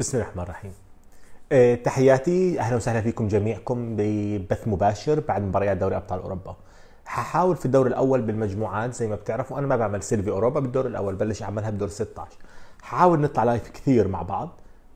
بسم الله الرحمن الرحيم آه، تحياتي اهلا وسهلا فيكم جميعكم ببث مباشر بعد مباريات دوري ابطال اوروبا ححاول في الدور الاول بالمجموعات زي ما بتعرفوا انا ما بعمل سيلفي اوروبا بالدور الاول بلش اعملها بدور 16 ححاول نطلع لايف كثير مع بعض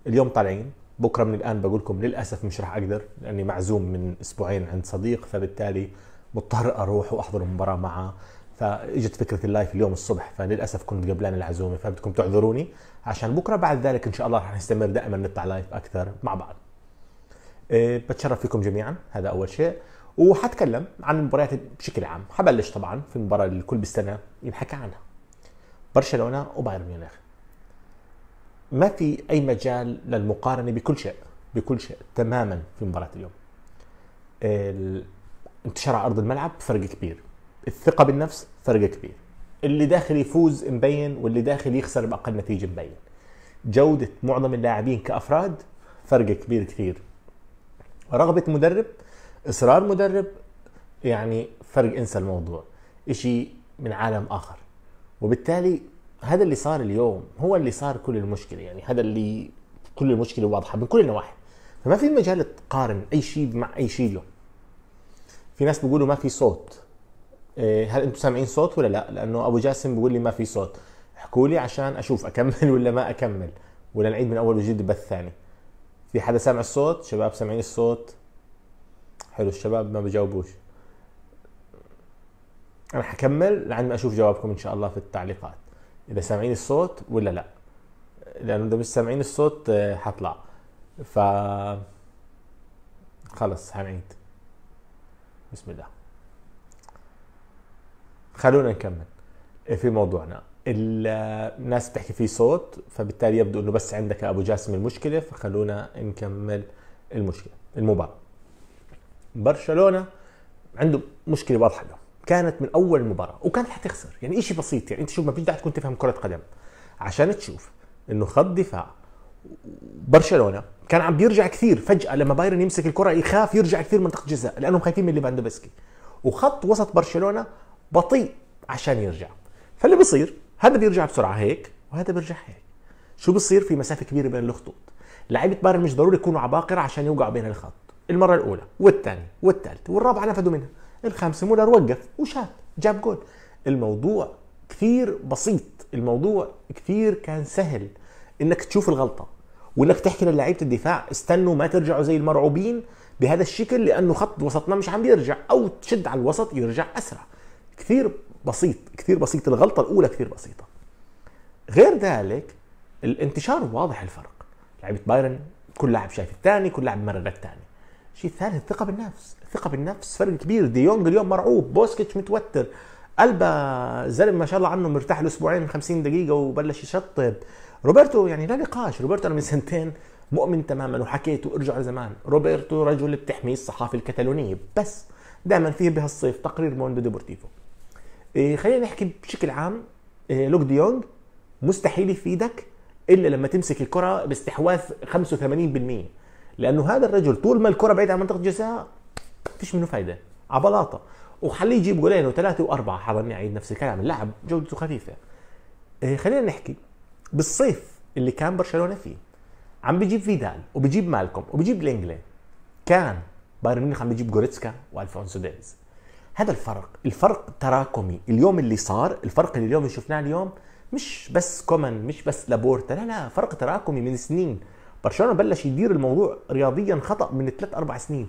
اليوم طالعين بكره من الان بقول لكم للاسف مش راح اقدر لاني معزوم من اسبوعين عند صديق فبالتالي مضطر اروح واحضر المباراه معه فاجت فكره اللايف اليوم الصبح فللاسف كنت قبلان العزومه فبدكم تعذروني عشان بكره بعد ذلك ان شاء الله رح نستمر دائما نطلع لايف اكثر مع بعض أه بتشرف فيكم جميعا هذا اول شيء وحتكلم عن المباريات بشكل عام حبلش طبعا في المباراه اللي الكل بيستنى ينحكى عنها برشلونه وبايرن ميونخ ما في اي مجال للمقارنه بكل شيء بكل شيء تماما في مباراه اليوم انتشار على ارض الملعب فرق كبير الثقه بالنفس فرق كبير اللي داخل يفوز مبين واللي داخل يخسر باقل نتيجه مبين جوده معظم اللاعبين كافراد فرق كبير كثير رغبه مدرب اصرار مدرب يعني فرق انسى الموضوع شيء من عالم اخر وبالتالي هذا اللي صار اليوم هو اللي صار كل المشكله يعني هذا اللي كل المشكله واضحه من كل النواحي فما في مجال تقارن اي شيء مع اي شيء اليوم في ناس بيقولوا ما في صوت إيه، هل انتم سامعين صوت ولا لا لانه ابو جاسم بيقول لي ما في صوت احكوا لي عشان اشوف اكمل ولا ما اكمل ولا نعيد من اول وجديد بث ثاني في حدا سامع الصوت شباب سامعين الصوت حلو الشباب ما بجاوبوش انا حكمل لعند ما اشوف جوابكم ان شاء الله في التعليقات اذا سامعين الصوت ولا لا لانه اذا مش سامعين الصوت آه، حطلع ف خلص حنعيد بسم الله خلونا نكمل إيه، في موضوعنا الناس بتحكي في صوت فبالتالي يبدو انه بس عندك ابو جاسم المشكله فخلونا نكمل المشكله المباراه برشلونه عنده مشكله واضحه له كانت من اول المباراه وكانت حتخسر يعني شيء بسيط يعني انت شوف ما فيش داعي تكون تفهم كره قدم عشان تشوف انه خط دفاع برشلونه كان عم بيرجع كثير فجاه لما بايرن يمسك الكره يخاف يرجع كثير منطقه جزاء لانهم خايفين من ليفاندوفسكي وخط وسط برشلونه بطيء عشان يرجع فاللي بيصير هذا بيرجع بسرعه هيك وهذا بيرجع هيك شو بصير في مسافه كبيره بين الخطوط لعيبه بايرن مش ضروري يكونوا عباقره عشان يوقعوا بين الخط المره الاولى والثانيه والثالثه والرابعه نفذوا منها الخامسه مولر وقف وشاف جاب جول الموضوع كثير بسيط الموضوع كثير كان سهل انك تشوف الغلطه وانك تحكي للعيبه الدفاع استنوا ما ترجعوا زي المرعوبين بهذا الشكل لانه خط وسطنا مش عم بيرجع او تشد على الوسط يرجع اسرع كثير بسيط كثير بسيط الغلطه الاولى كثير بسيطه غير ذلك الانتشار واضح الفرق لعيبه بايرن كل لاعب شايف الثاني كل لاعب مرر الثاني الشيء الثالث الثقه بالنفس الثقه بالنفس فرق كبير ديونج دي اليوم مرعوب بوسكيتش متوتر قلبه زلمه ما شاء الله عنه مرتاح لاسبوعين من 50 دقيقه وبلش يشطب روبرتو يعني لا نقاش روبرتو انا من سنتين مؤمن تماما وحكيت وارجع لزمان روبرتو رجل بتحمي الصحافه الكتالونيه بس دائما فيه بهالصيف تقرير موندو ديبورتيفو إيه، خلينا نحكي بشكل عام إيه، لوك دي مستحيل يفيدك الا لما تمسك الكره باستحواذ 85% لانه هذا الرجل طول ما الكره بعيده عن منطقه الجزاء فيش منه فايده عبلاطه وخليه يجيب جولين وثلاثه واربعه حضرني اعيد نفس الكلام اللاعب جودته خفيفه إيه، خلينا نحكي بالصيف اللي كان برشلونه فيه عم بجيب فيدال وبيجيب مالكوم وبيجيب لينجلي كان بايرن ميونخ عم بجيب جوريتسكا والفونسو ديفيز هذا الفرق الفرق تراكمي اليوم اللي صار الفرق اللي اليوم شفناه اليوم مش بس كومان مش بس لابورتا لا لا فرق تراكمي من سنين برشلونه بلش يدير الموضوع رياضيا خطا من ثلاث اربع سنين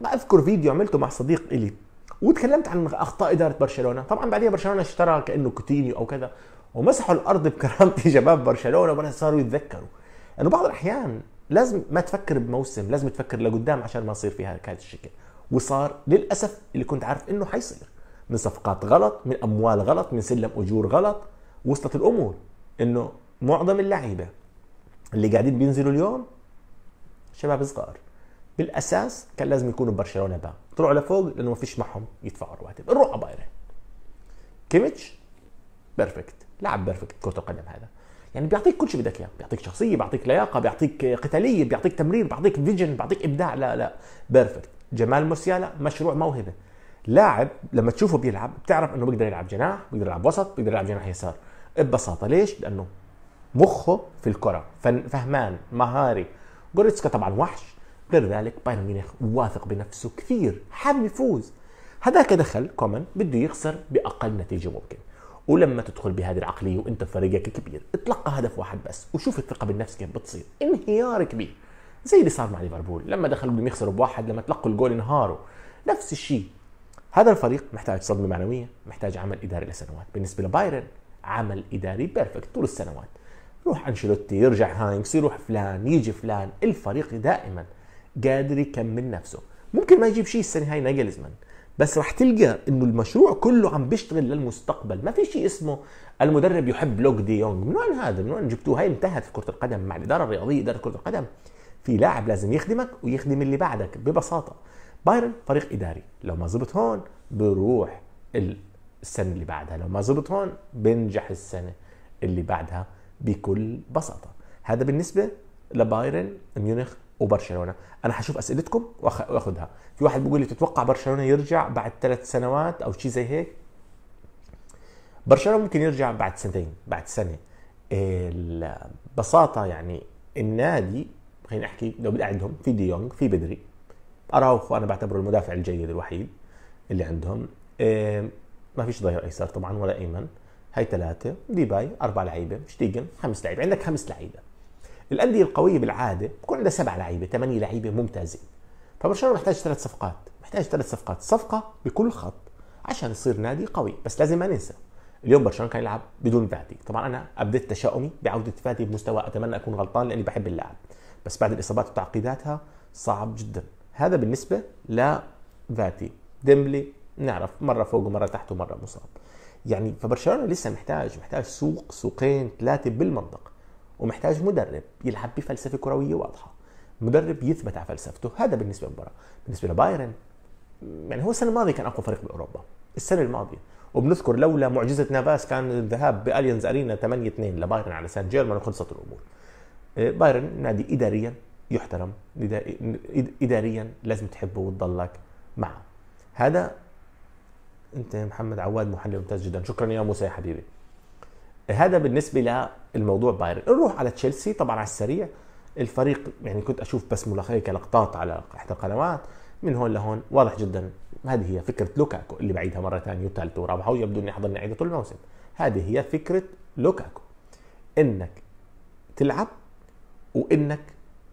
ما اذكر فيديو عملته مع صديق الي وتكلمت عن اخطاء اداره برشلونه طبعا بعدين برشلونه اشترى كانه كوتينيو او كذا ومسحوا الارض بكرامتي شباب برشلونه وبعدين صاروا يتذكروا انه بعض الاحيان لازم ما تفكر بموسم لازم تفكر لقدام عشان ما يصير في هذا الشكل وصار للاسف اللي كنت عارف انه حيصير من صفقات غلط من اموال غلط من سلم اجور غلط وصلت الامور انه معظم اللعيبه اللي قاعدين بينزلوا اليوم شباب صغار بالاساس كان لازم يكونوا ببرشلونه بقى طلعوا لفوق لانه ما فيش معهم يدفعوا رواتب نروح على بايرن كيميتش بيرفكت لاعب بيرفكت كره القدم هذا يعني بيعطيك كل شيء بدك اياه بيعطيك شخصيه بيعطيك لياقه بيعطيك قتاليه بيعطيك تمرير بيعطيك فيجن بيعطيك ابداع لا لا بيرفكت جمال موسيالا مشروع موهبه لاعب لما تشوفه بيلعب بتعرف انه بيقدر يلعب جناح بيقدر يلعب وسط بيقدر يلعب جناح يسار ببساطه ليش لانه مخه في الكره فهمان مهاري جوريتسكا طبعا وحش غير ذلك بايرن ميونخ واثق بنفسه كثير حابب يفوز هذاك دخل كومان بده يخسر باقل نتيجه ممكن ولما تدخل بهذه العقليه وانت فريقك كبير اتلقى هدف واحد بس وشوف الثقه بالنفس كيف بتصير انهيار كبير زي اللي صار مع ليفربول لما دخلوا بدهم يخسروا بواحد لما تلقوا الجول انهاروا نفس الشيء هذا الفريق محتاج صدمه معنويه محتاج عمل اداري لسنوات بالنسبه لبايرن عمل اداري بيرفكت طول السنوات روح انشيلوتي يرجع هاينكس يروح فلان يجي فلان الفريق دائما قادر يكمل نفسه ممكن ما يجيب شيء السنه هاي ناجلزمان بس راح تلقى انه المشروع كله عم بيشتغل للمستقبل ما في شيء اسمه المدرب يحب لوك دي يونغ من وين هذا من وين جبتوه هاي انتهت في كره القدم مع الاداره الرياضيه اداره كره القدم في لاعب لازم يخدمك ويخدم اللي بعدك ببساطه بايرن فريق اداري لو ما زبط هون بروح السنه اللي بعدها لو ما زبط هون بنجح السنه اللي بعدها بكل بساطه هذا بالنسبه لبايرن ميونخ وبرشلونه انا حشوف اسئلتكم واخذها في واحد بيقول لي تتوقع برشلونه يرجع بعد ثلاث سنوات او شيء زي هيك برشلونه ممكن يرجع بعد سنتين بعد سنه البساطه يعني النادي خلينا نحكي لو بدي عندهم في دي يونغ في بدري اراوخو انا بعتبره المدافع الجيد الوحيد اللي عندهم إيه، ما فيش ظهير ايسر طبعا ولا ايمن هاي ثلاثة ديباي أربع لعيبة شتيجن خمس لعيبة عندك خمس لعيبة الأندية القوية بالعادة بكون عندها سبع لعيبة ثمانية لعيبة ممتازين فبرشلونة محتاج ثلاث صفقات محتاج ثلاث صفقات صفقة بكل خط عشان يصير نادي قوي بس لازم ما ننسى اليوم برشلونه كان يلعب بدون فادي طبعا انا ابديت تشاؤمي بعوده فادي بمستوى اتمنى اكون غلطان لاني بحب اللاعب بس بعد الاصابات وتعقيداتها صعب جدا هذا بالنسبه لفاتي ديمبلي نعرف مره فوق ومره تحت ومره مصاب يعني فبرشلونه لسه محتاج محتاج سوق سوقين ثلاثه بالمنطق ومحتاج مدرب يلعب بفلسفه كرويه واضحه مدرب يثبت على فلسفته هذا بالنسبه للمباراه بالنسبه لبايرن يعني هو السنه الماضيه كان اقوى فريق باوروبا السنه الماضيه وبنذكر لولا معجزه نافاس كان الذهاب باليانز ارينا 8 2 لبايرن على سان جيرمان وخلصت الامور إيه، بايرن نادي اداريا يحترم اداريا لازم تحبه وتضلك معه هذا انت محمد عواد محلل ممتاز جدا شكرا يا موسى يا حبيبي إيه، هذا بالنسبه للموضوع بايرن نروح على تشيلسي طبعا على السريع الفريق يعني كنت اشوف بس ملخصيه لقطات على احدى القنوات من هون لهون واضح جدا هذه هي فكره لوكاكو اللي بعيدها مره ثانيه وثالثه ورابعه ويبدو اني حضرني عيدة طول الموسم هذه هي فكره لوكاكو انك تلعب وانك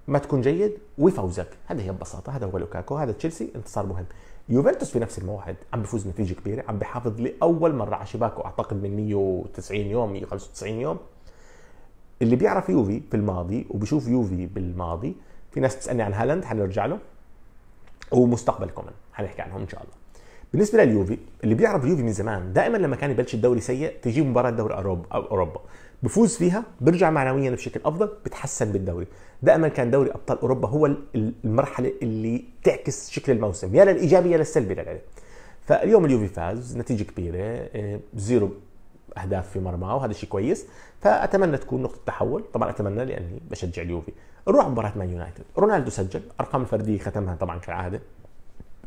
ما تكون جيد وفوزك هذا هي ببساطه هذا هو لوكاكو هذا تشيلسي انتصار مهم يوفنتوس في نفس الموعد عم بفوز نتيجه كبيره عم بحافظ لاول مره على شباكه اعتقد من 190 يوم 195 يوم اللي بيعرف يوفي في الماضي وبشوف يوفي بالماضي في ناس تسالني عن هالاند حنرجع له ومستقبل كومان حنحكي عنهم ان شاء الله بالنسبه لليوفي اللي بيعرف اليوفي من زمان دائما لما كان يبلش الدوري سيء تجيب مباراه دوري اوروبا بفوز فيها برجع معنويا بشكل افضل بتحسن بالدوري دائما كان دوري ابطال اوروبا هو المرحله اللي تعكس شكل الموسم يا للايجابي يا للسلبي للعلم فاليوم اليوفي فاز نتيجه كبيره آه، زيرو اهداف في مرماه وهذا شيء كويس فاتمنى تكون نقطه تحول طبعا اتمنى لاني بشجع اليوفي نروح مباراه مان يونايتد رونالدو سجل ارقام الفرديه ختمها طبعا كالعاده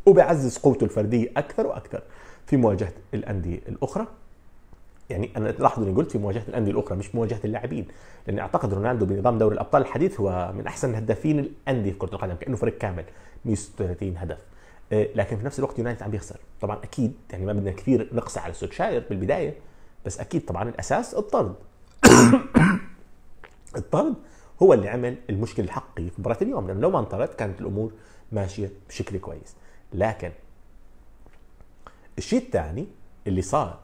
وبعزز قوته الفرديه اكثر واكثر في مواجهه الانديه الاخرى يعني انا لاحظوا اني قلت في مواجهه الانديه الاخرى مش مواجهه اللاعبين لان اعتقد رونالدو بنظام دوري الابطال الحديث هو من احسن هدافين الانديه في كره القدم كانه فريق كامل 136 هدف آه، لكن في نفس الوقت يونايتد عم بيخسر طبعا اكيد يعني ما بدنا كثير نقص على سوتشاير بالبدايه بس اكيد طبعا الاساس الطرد الطرد هو اللي عمل المشكله الحقيقيه في مباراه اليوم لانه لو ما انطرد كانت الامور ماشيه بشكل كويس لكن الشيء الثاني اللي صار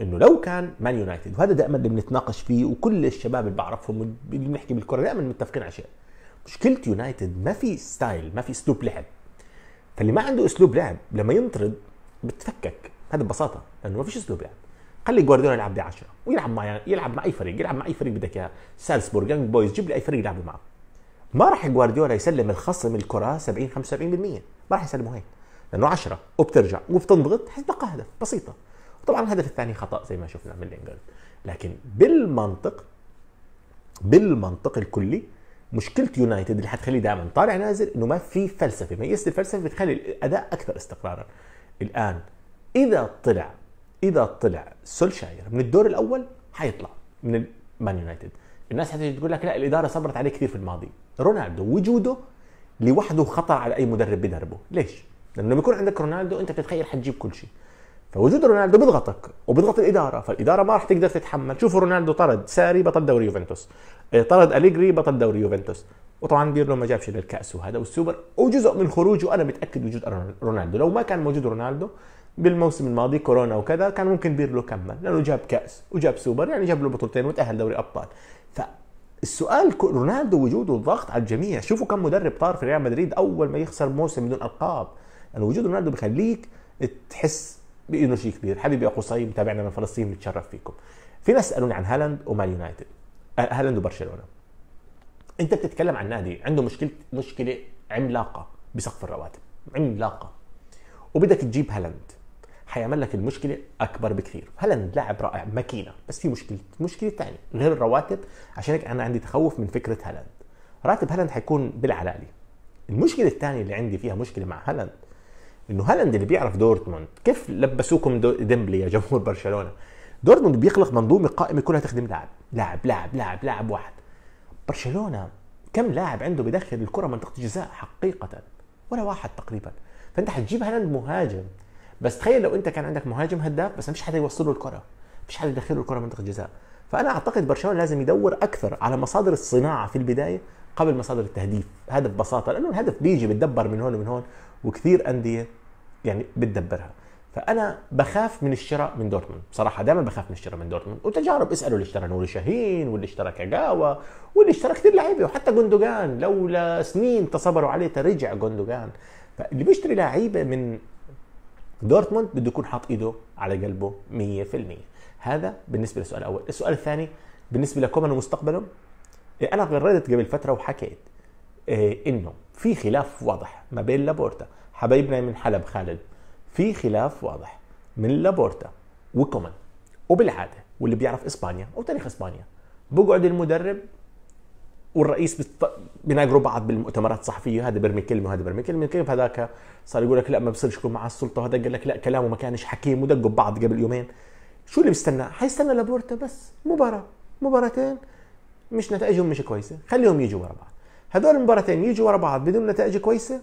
انه لو كان مان يونايتد وهذا دائما اللي بنتناقش فيه وكل الشباب اللي بعرفهم اللي بنحكي بالكره دائما متفقين على شيء مشكله يونايتد ما في ستايل ما في اسلوب لعب فاللي ما عنده اسلوب لعب لما ينطرد بتفكك هذا ببساطه لانه ما فيش اسلوب لعب خلي جوارديولا يلعب ب 10 ويلعب مع يلعب مع اي فريق يلعب مع اي فريق بدك اياه سالسبورغ يانج بويز جيب لي اي فريق يلعبوا معه ما راح جوارديولا يسلم الخصم الكره 70 75% ما راح يسلمه هيك لانه 10 وبترجع وبتنضغط حتبقى هدف بسيطه طبعا الهدف الثاني خطا زي ما شفنا من لينجارد لكن بالمنطق بالمنطق الكلي مشكله يونايتد اللي حتخلي دائما طالع نازل انه ما في فلسفه ميزه الفلسفه بتخلي الاداء اكثر استقرارا الان اذا طلع اذا طلع سولشاير من الدور الاول حيطلع من مان يونايتد الناس حتيجي تقول لك لا الاداره صبرت عليه كثير في الماضي رونالدو وجوده لوحده خطر على اي مدرب بيدربه ليش لانه لما بيكون عندك رونالدو انت بتتخيل حتجيب كل شيء فوجود رونالدو بيضغطك وبيضغط الاداره فالاداره ما راح تقدر تتحمل شوفوا رونالدو طرد ساري بطل دوري يوفنتوس آه، طرد اليجري بطل دوري يوفنتوس وطبعا بيرلو ما جابش للكاس الكاس وهذا والسوبر وجزء من خروجه انا متاكد وجود رونالدو لو ما كان موجود رونالدو بالموسم الماضي كورونا وكذا كان ممكن بيرلو كمل لانه جاب كاس وجاب سوبر يعني جاب له بطولتين وتاهل دوري ابطال فالسؤال رونالدو وجوده الضغط على الجميع شوفوا كم مدرب طار في ريال مدريد اول ما يخسر موسم بدون القاب يعني وجود رونالدو بخليك تحس بانه شيء كبير حبيبي اخو صايم تابعنا من فلسطين بنتشرف فيكم في ناس سالوني عن هالاند ومان يونايتد آه، هالاند وبرشلونه انت بتتكلم عن نادي عنده مشكله مشكله عملاقه بسقف الرواتب عملاقه وبدك تجيب هالاند حيعمل لك المشكله اكبر بكثير هالاند لاعب رائع ماكينه بس في مشكله مشكله ثانيه غير الرواتب عشان هيك انا عندي تخوف من فكره هالاند راتب هالاند حيكون بالعلالي المشكله الثانيه اللي عندي فيها مشكله مع هالاند انه هالاند اللي بيعرف دورتموند كيف لبسوكم ديمبلي يا جمهور برشلونه دورتموند بيخلق منظومه قائمه كلها تخدم لاعب لاعب لاعب لاعب لاعب واحد برشلونه كم لاعب عنده بيدخل الكره منطقه جزاء حقيقه ولا واحد تقريبا فانت حتجيب هالاند مهاجم بس تخيل لو انت كان عندك مهاجم هداف بس ما فيش حدا يوصل له الكره ما فيش حدا له الكره منطقه جزاء فانا اعتقد برشلونه لازم يدور اكثر على مصادر الصناعه في البدايه قبل مصادر التهديف هذا ببساطه لانه الهدف بيجي بتدبر من هون ومن هون وكثير انديه يعني بتدبرها فانا بخاف من الشراء من دورتموند بصراحه دائما بخاف من الشراء من دورتموند وتجارب اسالوا اللي اشترى نوري شاهين واللي اشترى كاغاوا واللي اشترى كثير لعيبه وحتى جوندوجان لولا سنين تصبروا عليه ترجع جوندوجان فاللي بيشتري لعيبه من دورتموند بده يكون حاط ايده على قلبه 100% هذا بالنسبه للسؤال الاول السؤال الثاني بالنسبه لكومان ومستقبله إيه، انا غردت قبل فتره وحكيت إيه، انه في خلاف واضح ما بين لابورتا حبايبنا من حلب خالد في خلاف واضح من لابورتا وكومان وبالعاده واللي بيعرف اسبانيا او تاريخ اسبانيا بقعد المدرب والرئيس بيناقروا بعض بالمؤتمرات الصحفيه هذا برمي كلمه وهذا برمي كلمه كيف هذاك صار يقول لك لا ما بصيرش يكون مع السلطه وهذا قال لك لا كلامه ما كانش حكيم ودقوا ببعض قبل يومين شو اللي بيستنى حيستنى لابورتا بس مباراه مباراتين مش نتائجهم مش كويسه خليهم يجوا ورا بعض هذول المباراتين يجوا ورا بعض بدون نتائج كويسه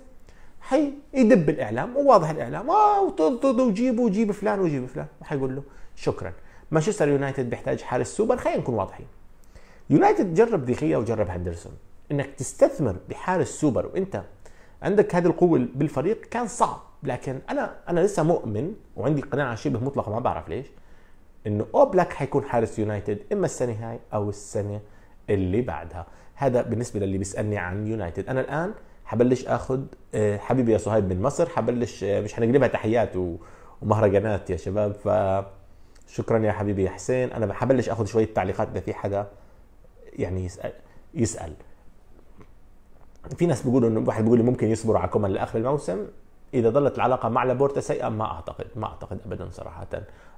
حي يدب الاعلام وواضح الاعلام اه وطردوا وجيبوا وجيب فلان وجيب فلان وحيقول له شكرا مانشستر يونايتد بيحتاج حارس سوبر خلينا نكون واضحين يونايتد جرب ديخيا وجرب هندرسون انك تستثمر بحارس سوبر وانت عندك هذه القوه بالفريق كان صعب لكن انا انا لسه مؤمن وعندي قناعه شبه مطلقه ما بعرف ليش انه اوبلاك حيكون حارس يونايتد اما السنه هاي او السنه اللي بعدها هذا بالنسبه للي بيسالني عن يونايتد انا الان حبلش اخذ آه، حبيبي يا صهيب من مصر حبلش آه، مش هنقلبها تحيات ومهرجانات يا شباب ف شكرا يا حبيبي يا حسين انا حبلش اخذ شويه تعليقات اذا في حدا يعني يسال يسال في ناس بيقولوا انه واحد بيقول ممكن يصبروا على كومان لاخر الموسم اذا ظلت العلاقه مع لابورتا سيئه ما اعتقد ما اعتقد ابدا صراحه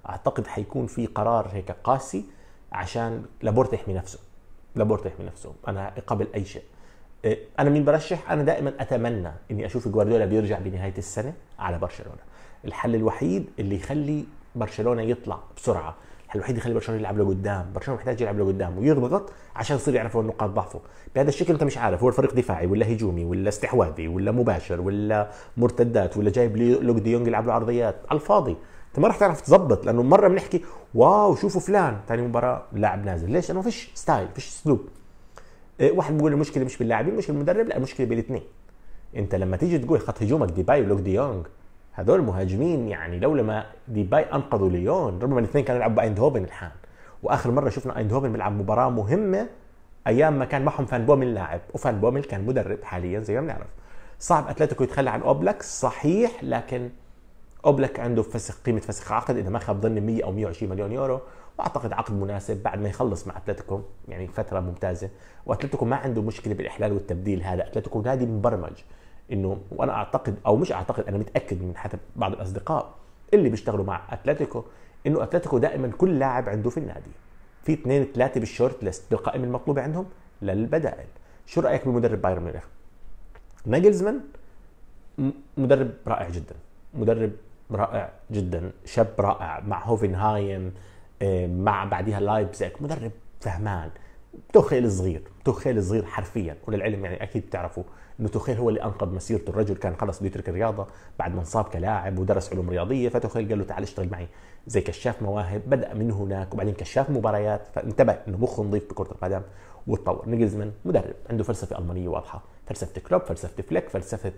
اعتقد حيكون في قرار هيك قاسي عشان لابورتا يحمي نفسه لا يحمي من نفسهم انا قبل اي شيء إيه، انا مين برشح انا دائما اتمنى اني اشوف جوارديولا بيرجع بنهايه السنه على برشلونه الحل الوحيد اللي يخلي برشلونه يطلع بسرعه الحل الوحيد يخلي برشلونه يلعب له قدام برشلونه محتاج يلعب له قدام ويضغط عشان يصير يعرفوا نقاط ضعفه بهذا الشكل انت مش عارف هو الفريق دفاعي ولا هجومي ولا استحواذي ولا مباشر ولا مرتدات ولا جايب لوك ديونج يلعب له عرضيات الفاضي انت ما راح تعرف تظبط لانه مره بنحكي واو شوفوا فلان ثاني مباراه لاعب نازل ليش؟ لانه ما فيش ستايل فيش اسلوب إيه، واحد بيقول المشكله مش باللاعبين مش بالمدرب لا المشكله بالاثنين انت لما تيجي تقول خط هجومك ديباي ولوك ديونغ هذول مهاجمين يعني لولا ما ديباي انقذوا ليون ربما الاثنين كانوا يلعبوا هوبن الحان واخر مره شفنا هوبن بيلعب مباراه مهمه ايام ما كان معهم فان بومل لاعب وفان بومل كان مدرب حاليا زي ما بنعرف صعب اتلتيكو يتخلى عن اوبلاكس صحيح لكن اوبلك عنده فسخ قيمه فسخ عقد اذا ما خاب ظني 100 او 120 مليون يورو واعتقد عقد مناسب بعد ما يخلص مع اتلتيكو يعني فتره ممتازه واتلتيكو ما عنده مشكله بالاحلال والتبديل هذا اتلتيكو نادي مبرمج انه وانا اعتقد او مش اعتقد انا متاكد من حتى بعض الاصدقاء اللي بيشتغلوا مع اتلتيكو انه اتلتيكو دائما كل لاعب عنده في النادي في اثنين ثلاثه بالشورت ليست بالقائمه المطلوبه عندهم للبدائل شو رايك بمدرب بايرن ميونخ ناجلزمان مدرب رائع جدا مدرب رائع جدا شاب رائع مع هوفنهايم آه، مع بعدها لايبزيك مدرب فهمان توخيل صغير توخيل صغير حرفيا وللعلم يعني اكيد بتعرفوا انه توخيل هو اللي انقذ مسيرته الرجل كان خلص بده يترك الرياضه بعد ما انصاب كلاعب ودرس علوم رياضيه فتوخيل قال له تعال اشتغل معي زي كشاف مواهب بدا من هناك وبعدين كشاف مباريات فانتبه انه مخه نظيف بكره القدم وتطور نيجلزمان مدرب عنده فلسفه المانيه واضحه فلسفه كلوب فلسفه فليك فلسفه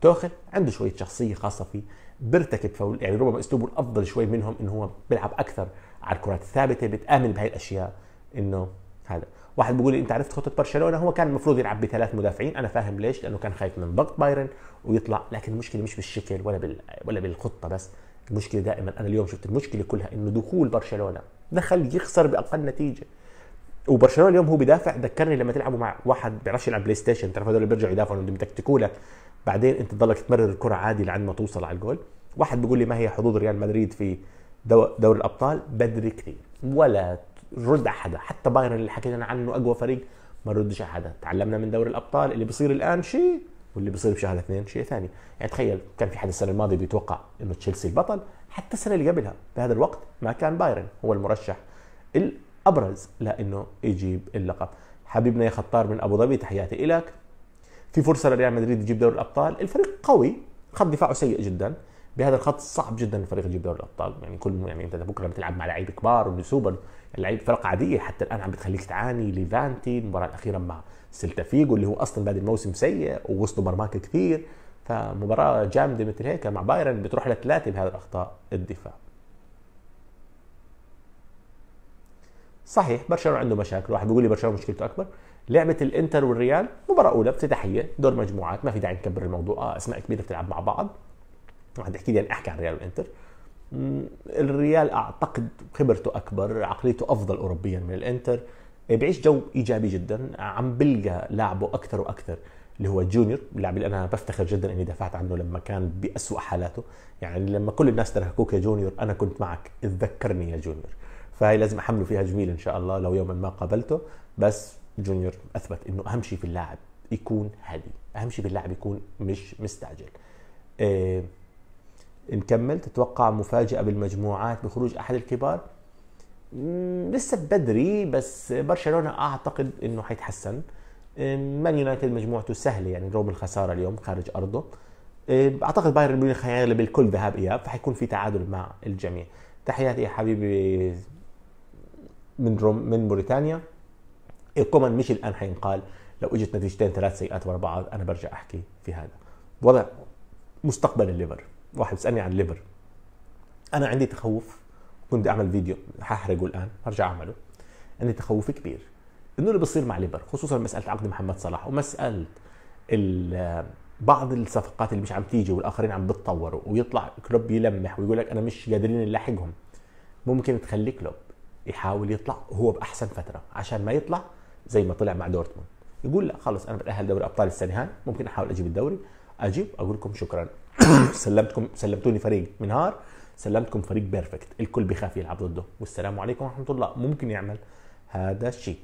توخيل عنده شويه شخصيه خاصه فيه بيرتكب فاول يعني ربما اسلوبه الافضل شوي منهم انه هو بيلعب اكثر على الكرات الثابته بتامن بهي الاشياء انه هذا واحد بيقول لي انت عرفت خطه برشلونه هو كان المفروض يلعب بثلاث مدافعين انا فاهم ليش لانه كان خايف من ضغط بايرن ويطلع لكن المشكله مش بالشكل ولا بال ولا بالخطه بس المشكله دائما انا اليوم شفت المشكله كلها انه دخول برشلونه دخل يخسر باقل نتيجه وبرشلونه اليوم هو بدافع ذكرني لما تلعبوا مع واحد بيعرفش يلعب بلاي ستيشن تعرف هذول بيرجعوا يدافعوا بدهم يتكتكوا لك بعدين انت تضلك تمرر الكره عادي لعند ما توصل على الجول واحد بيقول لي ما هي حظوظ ريال مدريد في دوري الابطال بدري كثير ولا رد حدا حتى بايرن اللي حكينا عنه اقوى فريق ما ردش حدا تعلمنا من دوري الابطال اللي بيصير الان شيء واللي بيصير بشهر اثنين شيء ثاني يعني تخيل كان في حد السنه الماضيه بيتوقع انه تشيلسي البطل حتى السنه اللي قبلها بهذا الوقت ما كان بايرن هو المرشح الابرز لانه يجيب اللقب حبيبنا يا خطار من ابو ظبي تحياتي لك في فرصه لريال مدريد يجيب دوري الابطال الفريق قوي خط دفاعه سيء جدا بهذا الخط صعب جدا الفريق يجيب دوري الابطال يعني كل يعني انت بكره بتلعب مع لعيبه كبار وسوبر لعيبه فرق عاديه حتى الان عم بتخليك تعاني ليفانتي المباراه الاخيره مع سيلتا فيجو اللي هو اصلا بعد الموسم سيء ووصلوا مرماك كثير فمباراه جامده مثل هيك مع بايرن بتروح لثلاثه بهذه الاخطاء الدفاع صحيح برشلونه عنده مشاكل واحد بيقول لي برشلونه مشكلته اكبر لعبه الانتر والريال مباراه اولى افتتاحيه دور مجموعات ما في داعي نكبر الموضوع اه اسماء كبيره بتلعب مع بعض حد يحكي لي انا احكي عن الريال والانتر الريال اعتقد خبرته اكبر عقليته افضل اوروبيا من الانتر آه، بعيش جو ايجابي جدا عم بلقى لاعبه اكثر واكثر اللي هو جونيور اللاعب اللي انا بفتخر جدا اني دافعت عنه لما كان باسوء حالاته يعني لما كل الناس تركوك يا جونيور انا كنت معك اتذكرني يا جونيور فهي لازم احمله فيها جميل ان شاء الله لو يوما ما قابلته بس جونيور اثبت انه اهم شيء في اللاعب يكون هادي اهم شيء في اللاعب يكون مش مستعجل إيه نكمل تتوقع مفاجاه بالمجموعات بخروج احد الكبار لسه بدري بس برشلونه اعتقد انه حيتحسن آه، مان يونايتد مجموعته سهله يعني رغم الخساره اليوم خارج ارضه آه، اعتقد بايرن ميونخ هيغلب الكل ذهاب اياب فحيكون في تعادل مع الجميع تحياتي يا حبيبي من روم من موريتانيا الكومن مش الان حينقال لو اجت نتيجتين ثلاث سيئات ورا بعض انا برجع احكي في هذا وضع مستقبل الليفر واحد بيسالني عن الليفر انا عندي تخوف كنت اعمل فيديو ححرقه الان هرجع اعمله عندي تخوف كبير انه اللي بصير مع ليفر خصوصا مساله عقد محمد صلاح ومساله بعض الصفقات اللي مش عم تيجي والاخرين عم بتطوروا ويطلع كلوب يلمح ويقول لك انا مش قادرين نلاحقهم ممكن تخلي كلوب يحاول يطلع وهو باحسن فتره عشان ما يطلع زي ما طلع مع دورتموند يقول لا خلص انا بتاهل دوري ابطال السنه هاي ممكن احاول اجيب الدوري اجيب اقول لكم شكرا سلمتكم سلمتوني فريق منهار سلمتكم فريق بيرفكت الكل بيخاف يلعب ضده والسلام عليكم ورحمه الله ممكن يعمل هذا الشيء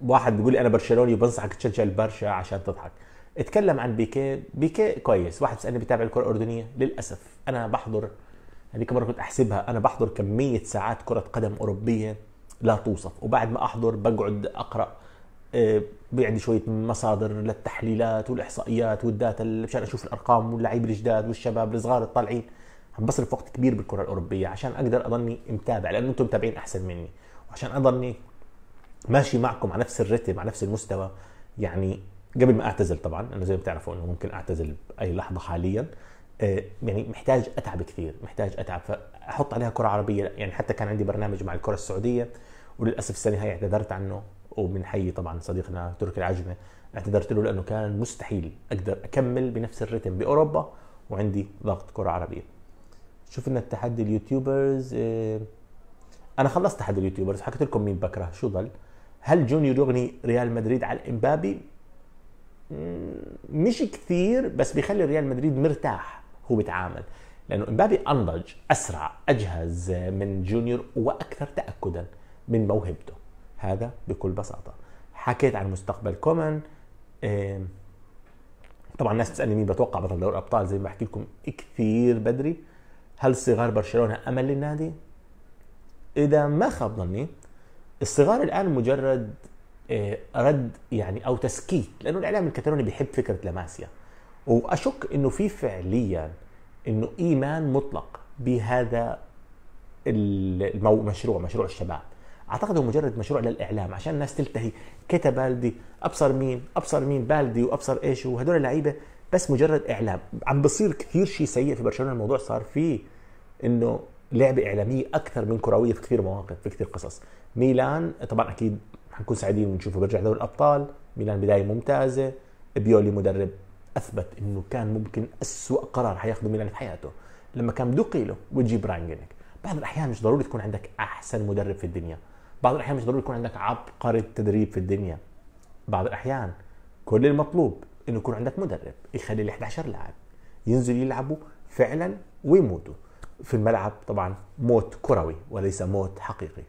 واحد بيقول لي انا برشلوني وبنصحك تشجع البرشا عشان تضحك اتكلم عن بيكي بيكي كويس واحد بيسالني بيتابع الكره الاردنيه للاسف انا بحضر هذيك مرة كنت أحسبها أنا بحضر كمية ساعات كرة قدم أوروبية لا توصف وبعد ما أحضر بقعد أقرأ آه، عندي شوية مصادر للتحليلات والإحصائيات والداتا مشان أشوف الأرقام واللعيبة الجداد والشباب الصغار الطالعين عم بصرف وقت كبير بالكرة الأوروبية عشان أقدر أضلني متابع لأنه أنتم متابعين أحسن مني وعشان أضلني ماشي معكم على نفس الرتم على نفس المستوى يعني قبل ما أعتزل طبعا أنا زي ما بتعرفوا أنه ممكن أعتزل بأي لحظة حاليا آه، يعني محتاج اتعب كثير محتاج اتعب فاحط عليها كره عربيه يعني حتى كان عندي برنامج مع الكره السعوديه وللاسف السنه هاي اعتذرت عنه وبنحيي طبعا صديقنا تركي العجمه اعتذرت له لانه كان مستحيل اقدر اكمل بنفس الرتم باوروبا وعندي ضغط كره عربيه شفنا التحدي اليوتيوبرز آه، انا خلصت تحدي اليوتيوبرز حكيت لكم مين بكره شو ضل هل جونيور يغني ريال مدريد على امبابي مش كثير بس بيخلي ريال مدريد مرتاح هو بيتعامل لانه امبابي انضج اسرع اجهز من جونيور واكثر تاكدا من موهبته هذا بكل بساطه حكيت عن مستقبل كومان إيه، طبعا الناس بتسالني مين بتوقع بطل دوري الابطال زي ما بحكي لكم كثير بدري هل صغار برشلونه امل للنادي اذا ما خاب ظني الصغار الان مجرد إيه، رد يعني او تسكيت لانه الاعلام الكتالوني بيحب فكره لاماسيا واشك انه في فعليا انه ايمان مطلق بهذا المشروع مشروع الشباب اعتقد هو مجرد مشروع للاعلام عشان الناس تلتهي كيتا بالدي ابصر مين ابصر مين بالدي وابصر ايش وهدول اللعيبه بس مجرد اعلام عم بصير كثير شيء سيء في برشلونه الموضوع صار فيه انه لعبه اعلاميه اكثر من كرويه في كثير مواقف في كثير قصص ميلان طبعا اكيد حنكون سعيدين ونشوفه بيرجع دوري الابطال ميلان بدايه ممتازه بيولي مدرب اثبت انه كان ممكن اسوء قرار حياخذه ميلان في حياته لما كان بده له وتجيب راين جينك بعض الاحيان مش ضروري تكون عندك احسن مدرب في الدنيا بعض الاحيان مش ضروري يكون عندك عبقري تدريب في الدنيا بعض الاحيان كل المطلوب انه يكون عندك مدرب يخلي ال 11 لاعب ينزلوا يلعبوا فعلا ويموتوا في الملعب طبعا موت كروي وليس موت حقيقي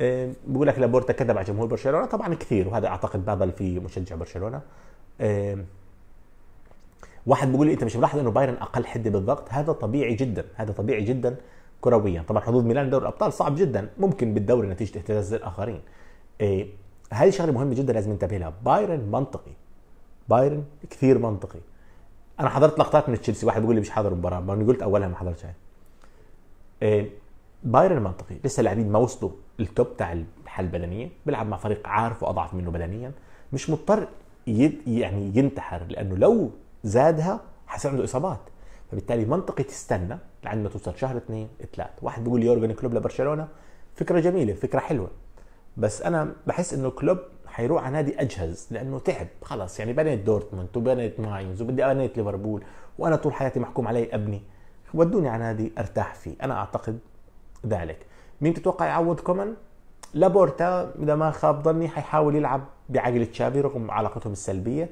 آه، بقول لك لابورتا كذب على جمهور برشلونه طبعا كثير وهذا اعتقد بابل في مشجع برشلونه واحد بيقول لي انت مش ملاحظ انه بايرن اقل حده بالضغط هذا طبيعي جدا هذا طبيعي جدا كرويا طبعا حظوظ ميلان دوري الابطال صعب جدا ممكن بالدوري نتيجه اهتزاز الاخرين إيه هذه شغله مهمه جدا لازم ننتبه لها بايرن منطقي بايرن كثير منطقي انا حضرت لقطات من تشيلسي واحد بيقول لي مش حاضر المباراه ما قلت اولها ما حضرتش إيه بايرن منطقي لسه اللاعبين ما وصلوا التوب تاع الحاله البدنيه بيلعب مع فريق عارف واضعف منه بدنيا مش مضطر يعني ينتحر لانه لو زادها حيصير عنده اصابات فبالتالي منطقي تستنى لعند ما توصل شهر اثنين ثلاث واحد بيقول يورجن كلوب لبرشلونه فكره جميله فكره حلوه بس انا بحس انه كلوب حيروح على نادي اجهز لانه تعب خلص يعني بنيت دورتموند وبنيت ماينز وبدي بنيت ليفربول وانا طول حياتي محكوم علي ابني ودوني على نادي ارتاح فيه انا اعتقد ذلك مين تتوقع يعوض كومان لابورتا اذا ما خاب ظني حيحاول يلعب بعقل تشافي رغم علاقتهم السلبيه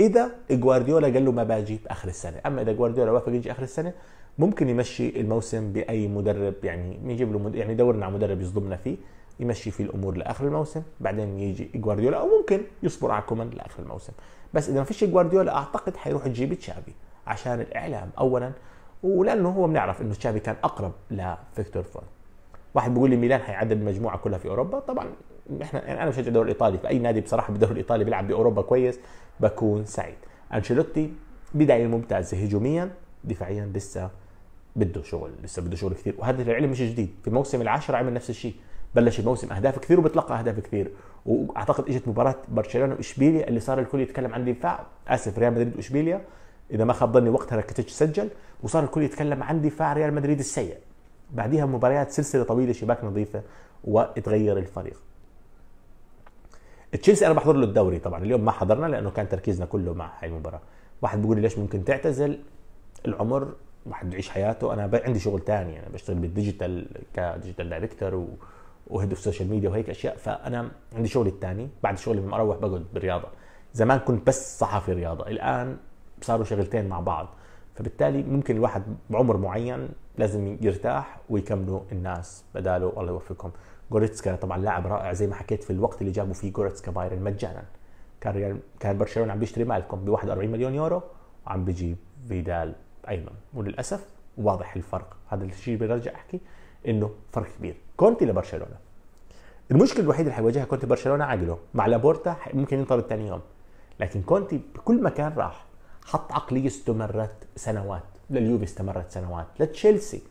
اذا جوارديولا قال له ما باجي باخر السنه اما اذا جوارديولا وافق يجي اخر السنه ممكن يمشي الموسم باي مدرب يعني يجيب له يعني يدورنا على مدرب يصدمنا فيه يمشي فيه الامور لاخر الموسم بعدين يجي جوارديولا او ممكن يصبر على كومان لاخر الموسم بس اذا ما فيش جوارديولا اعتقد حيروح تجيب تشافي عشان الاعلام اولا ولانه هو بنعرف انه تشافي كان اقرب لفيكتور فورت واحد بيقول لي ميلان هيعدي المجموعه كلها في اوروبا طبعا احنا يعني انا بشجع الدوري الايطالي فاي نادي بصراحه بالدوري الايطالي بيلعب باوروبا كويس بكون سعيد انشيلوتي بدايه ممتازه هجوميا دفاعيا لسه بده شغل لسه بده شغل كثير وهذا العلم مش جديد في الموسم العاشر عمل نفس الشيء بلش الموسم اهداف كثير وبتلقى اهداف كثير واعتقد اجت مباراه برشلونه واشبيليا اللي صار الكل يتكلم عن دفاع اسف ريال مدريد واشبيليا اذا ما خاب ظني وقتها ركتش سجل وصار الكل يتكلم عن دفاع ريال مدريد السيء بعديها مباريات سلسله طويله شباك نظيفه وتغير الفريق تشيلسي انا بحضر له الدوري طبعا اليوم ما حضرنا لانه كان تركيزنا كله مع هاي المباراه واحد بيقول لي ليش ممكن تعتزل العمر واحد يعيش حياته انا عندي شغل ثاني انا بشتغل بالديجيتال كديجيتال دايركتور و... وهيد اوف سوشيال ميديا وهيك اشياء فانا عندي شغلي الثاني بعد شغلي لما اروح بقعد بالرياضه زمان كنت بس صحفي رياضه الان صاروا شغلتين مع بعض فبالتالي ممكن الواحد بعمر معين لازم يرتاح ويكملوا الناس بداله الله يوفقهم جوريتسكا طبعا لاعب رائع زي ما حكيت في الوقت اللي جابوا فيه جوريتسكا بايرن مجانا كان كان برشلونه عم بيشتري مالكم ب 41 مليون يورو وعم بيجيب فيدال ايمن وللاسف واضح الفرق هذا الشيء برجع احكي انه فرق كبير كونتي لبرشلونه المشكله الوحيده اللي حيواجهها كونتي برشلونه عقله مع لابورتا ممكن ينطرد ثاني يوم لكن كونتي بكل مكان راح حط عقلية استمرت سنوات لليوفي استمرت سنوات لتشيلسي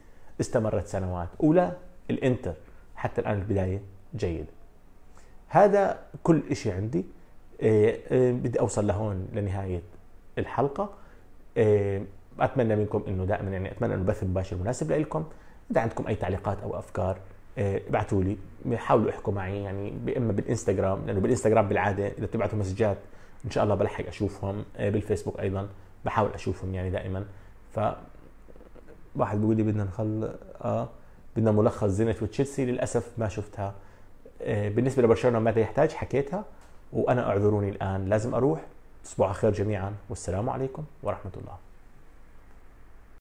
استمرت سنوات ولا الانتر حتى الآن البداية جيدة هذا كل إشي عندي إيه إيه بدي أوصل لهون لنهاية الحلقة إيه أتمنى منكم أنه دائما يعني أتمنى أنه البث المباشر مناسب لكم إذا عندكم أي تعليقات أو أفكار إيه، ابعتوا لي حاولوا احكوا معي يعني اما بالانستغرام لانه بالانستغرام بالعاده اذا بتبعتوا مسجات ان شاء الله بلحق اشوفهم إيه، بالفيسبوك ايضا بحاول اشوفهم يعني دائما ف واحد بيقول لي بدنا نخل اه بدنا ملخص زينت وتشيلسي للاسف ما شفتها إيه، بالنسبه لبرشلونه ماذا يحتاج حكيتها وانا اعذروني الان لازم اروح تصبحوا على خير جميعا والسلام عليكم ورحمه الله